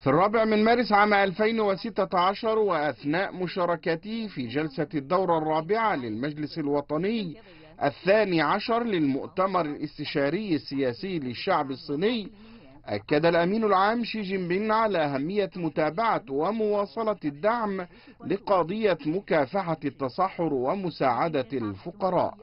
في الرابع من مارس عام 2016 وأثناء مشاركته في جلسة الدورة الرابعة للمجلس الوطني الثاني عشر للمؤتمر الاستشاري السياسي للشعب الصيني أكد الأمين العام شي جين بين على أهمية متابعة ومواصلة الدعم لقضية مكافحة التصحر ومساعدة الفقراء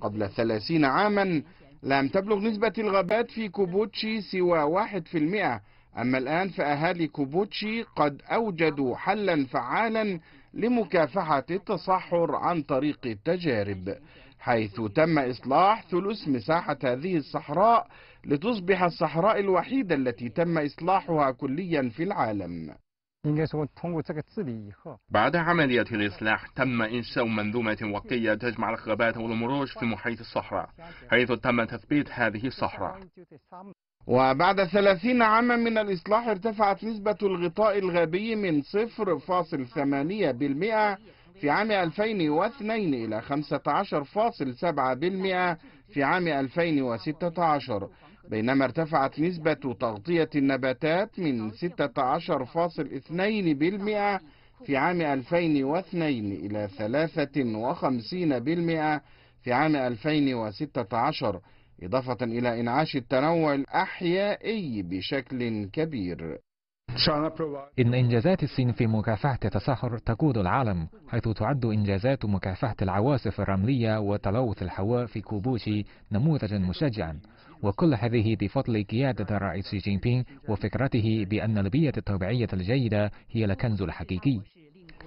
قبل ثلاثين عاما لم تبلغ نسبة الغابات في كوبوتشي سوى واحد في المئة أما الآن فأهالي كوبوتشي قد أوجدوا حلا فعالا لمكافحة التصحر عن طريق التجارب حيث تم إصلاح ثلث مساحة هذه الصحراء لتصبح الصحراء الوحيدة التي تم إصلاحها كليا في العالم بعد عملية الإصلاح تم إنشاء منظومة وقية تجمع الغابات والمروج في محيط الصحراء حيث تم تثبيت هذه الصحراء وبعد ثلاثين عاما من الإصلاح ارتفعت نسبة الغطاء الغابي من 0.8% في عام 2002 إلى 15.7% في عام 2016 بينما ارتفعت نسبة تغطية النباتات من 16.2% في عام 2002 إلى 53% في عام 2016 إضافة إلى إنعاش التنوع الأحيائي بشكل كبير إن إنجازات الصين في مكافحة التصحر تقود العالم حيث تعد إنجازات مكافحة العواصف الرملية وتلوث الهواء في كوبوشي نموذجا مشجعا وكل هذه بفضل قيادة الرئيس جين بينغ وفكرته بأن البيئة الطبيعية الجيدة هي الكنز الحقيقي